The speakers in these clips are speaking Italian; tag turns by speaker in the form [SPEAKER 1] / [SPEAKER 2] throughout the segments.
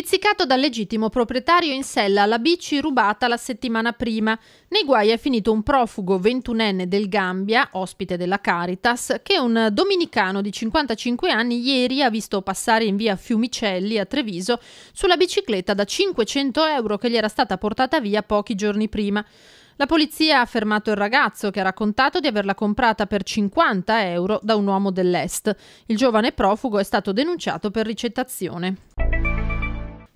[SPEAKER 1] Pizzicato dal legittimo proprietario in sella alla bici rubata la settimana prima, nei guai è finito un profugo 21enne del Gambia, ospite della Caritas, che un dominicano di 55 anni ieri ha visto passare in via Fiumicelli a Treviso sulla bicicletta da 500 euro che gli era stata portata via pochi giorni prima. La polizia ha fermato il ragazzo che ha raccontato di averla comprata per 50 euro da un uomo dell'Est. Il giovane profugo è stato denunciato per ricettazione.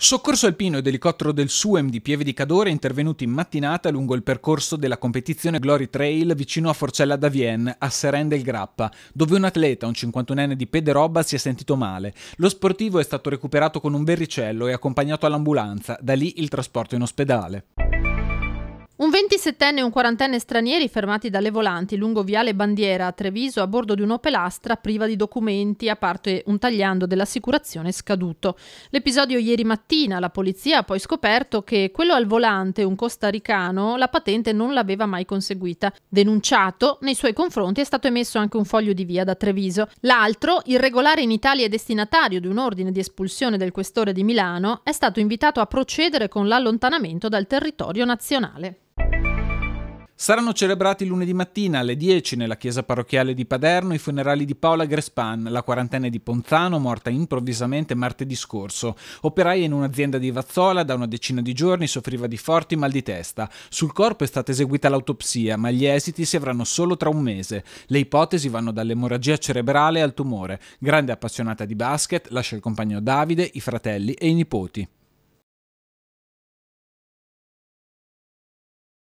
[SPEAKER 2] Soccorso alpino ed elicottero del SUEM di Pieve di Cadore intervenuti in mattinata lungo il percorso della competizione Glory Trail vicino a Forcella d'Avienne, a Seren del Grappa, dove un atleta, un 51enne di Pederoba, si è sentito male. Lo sportivo è stato recuperato con un berricello e accompagnato all'ambulanza, da lì il trasporto in ospedale.
[SPEAKER 1] Un 27enne e un 40enne stranieri fermati dalle volanti lungo Viale Bandiera a Treviso a bordo di un'opelastra priva di documenti, a parte un tagliando dell'assicurazione scaduto. L'episodio ieri mattina, la polizia ha poi scoperto che quello al volante, un costaricano, la patente non l'aveva mai conseguita. Denunciato, nei suoi confronti è stato emesso anche un foglio di via da Treviso. L'altro, irregolare in Italia e destinatario di un ordine di espulsione del questore di Milano, è stato invitato a procedere con l'allontanamento dal territorio nazionale.
[SPEAKER 2] Saranno celebrati lunedì mattina alle 10 nella chiesa parrocchiale di Paderno i funerali di Paola Grespan, la quarantenne di Ponzano, morta improvvisamente martedì scorso. Operaia in un'azienda di Vazzola, da una decina di giorni soffriva di forti mal di testa. Sul corpo è stata eseguita l'autopsia, ma gli esiti si avranno solo tra un mese. Le ipotesi vanno dall'emorragia cerebrale al tumore. Grande appassionata di basket, lascia il compagno Davide, i fratelli e i nipoti.